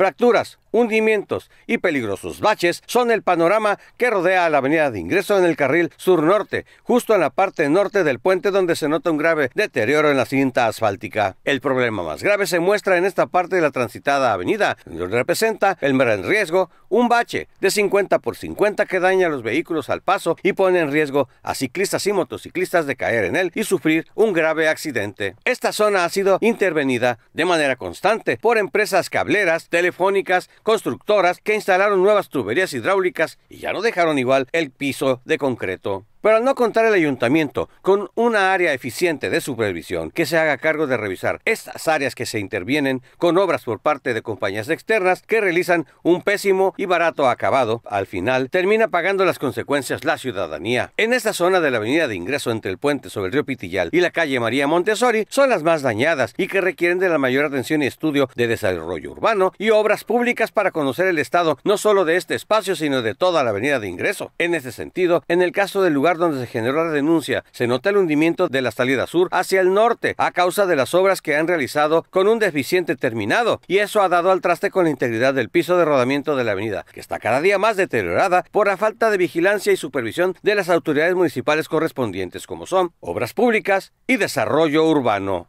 Fracturas hundimientos y peligrosos baches son el panorama que rodea a la avenida de ingreso en el carril sur-norte, justo en la parte norte del puente donde se nota un grave deterioro en la cinta asfáltica. El problema más grave se muestra en esta parte de la transitada avenida, donde representa el mar en riesgo un bache de 50 por 50 que daña a los vehículos al paso y pone en riesgo a ciclistas y motociclistas de caer en él y sufrir un grave accidente. Esta zona ha sido intervenida de manera constante por empresas cableras, telefónicas, constructoras que instalaron nuevas tuberías hidráulicas y ya no dejaron igual el piso de concreto. Pero al no contar el ayuntamiento con una área eficiente de supervisión que se haga cargo de revisar estas áreas que se intervienen con obras por parte de compañías externas que realizan un pésimo y barato acabado, al final termina pagando las consecuencias la ciudadanía. En esta zona de la avenida de ingreso entre el puente sobre el río Pitillal y la calle María Montessori son las más dañadas y que requieren de la mayor atención y estudio de desarrollo urbano y obras públicas para conocer el estado no solo de este espacio sino de toda la avenida de ingreso. En ese sentido, en el caso del lugar donde se generó la denuncia, se nota el hundimiento de la salida sur hacia el norte a causa de las obras que han realizado con un deficiente terminado y eso ha dado al traste con la integridad del piso de rodamiento de la avenida, que está cada día más deteriorada por la falta de vigilancia y supervisión de las autoridades municipales correspondientes como son obras públicas y desarrollo urbano.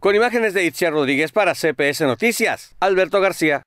Con imágenes de Itziar Rodríguez para CPS Noticias, Alberto García.